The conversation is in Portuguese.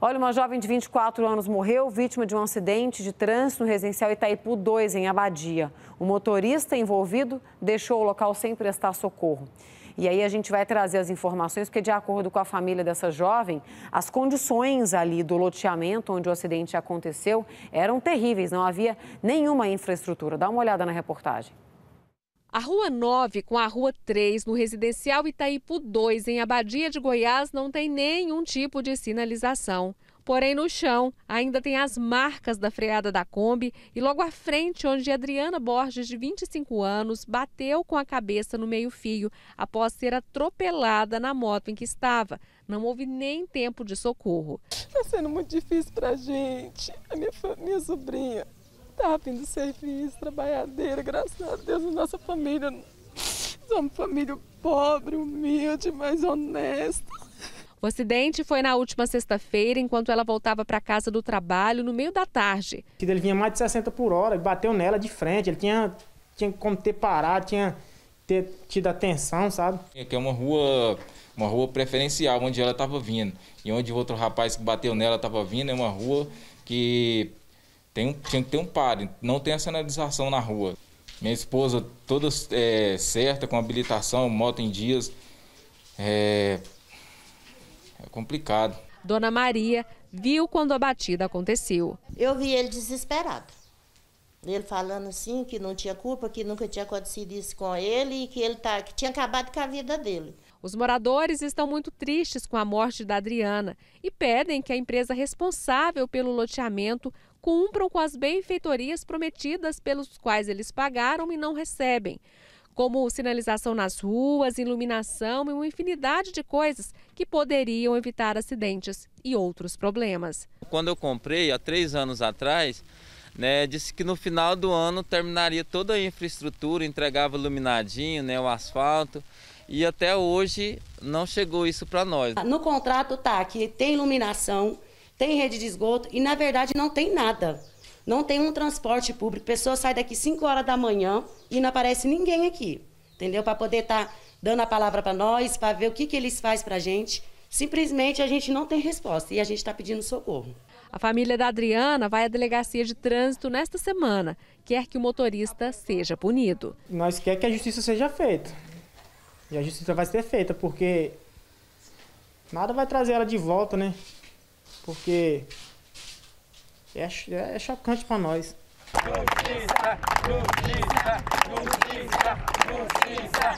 Olha, uma jovem de 24 anos morreu vítima de um acidente de trânsito no residencial Itaipu 2, em Abadia. O motorista envolvido deixou o local sem prestar socorro. E aí a gente vai trazer as informações, porque de acordo com a família dessa jovem, as condições ali do loteamento onde o acidente aconteceu eram terríveis, não havia nenhuma infraestrutura. Dá uma olhada na reportagem. A Rua 9 com a Rua 3 no residencial Itaipu 2, em Abadia de Goiás, não tem nenhum tipo de sinalização. Porém, no chão ainda tem as marcas da freada da Kombi e logo à frente, onde Adriana Borges, de 25 anos, bateu com a cabeça no meio-fio após ser atropelada na moto em que estava. Não houve nem tempo de socorro. Está sendo muito difícil para a gente. A minha, minha sobrinha está vindo serviço, trabalhadeira, graças a Deus, a nossa família. Somos família pobre, humilde, mas honesta. O acidente foi na última sexta-feira, enquanto ela voltava para casa do trabalho no meio da tarde. Ele vinha mais de 60 por hora bateu nela de frente. Ele tinha, tinha como ter parado, tinha ter tido atenção, sabe? Aqui é, é uma rua, uma rua preferencial onde ela estava vindo. E onde o outro rapaz que bateu nela estava vindo é uma rua que tem, tinha que ter um padre Não tem a sinalização na rua. Minha esposa toda é, certa, com habilitação, moto em dias. É, é complicado. Dona Maria viu quando a batida aconteceu. Eu vi ele desesperado. Ele falando assim que não tinha culpa, que nunca tinha acontecido isso com ele e que ele tá, que tinha acabado com a vida dele. Os moradores estão muito tristes com a morte da Adriana e pedem que a empresa responsável pelo loteamento cumpram com as benfeitorias prometidas pelos quais eles pagaram e não recebem, como sinalização nas ruas, iluminação e uma infinidade de coisas que poderiam evitar acidentes e outros problemas. Quando eu comprei, há três anos atrás, né, disse que no final do ano terminaria toda a infraestrutura, entregava iluminadinho, né, o asfalto. E até hoje não chegou isso para nós. No contrato tá que tem iluminação, tem rede de esgoto e, na verdade, não tem nada. Não tem um transporte público. Pessoa sai daqui 5 horas da manhã e não aparece ninguém aqui, entendeu? Para poder estar tá dando a palavra para nós, para ver o que, que eles fazem para a gente. Simplesmente a gente não tem resposta e a gente está pedindo socorro. A família da Adriana vai à delegacia de trânsito nesta semana. Quer que o motorista seja punido. Nós quer que a justiça seja feita. E a justiça vai ser feita, porque nada vai trazer ela de volta, né? porque é, é chocante para nós. Justiça, justiça, justiça, justiça.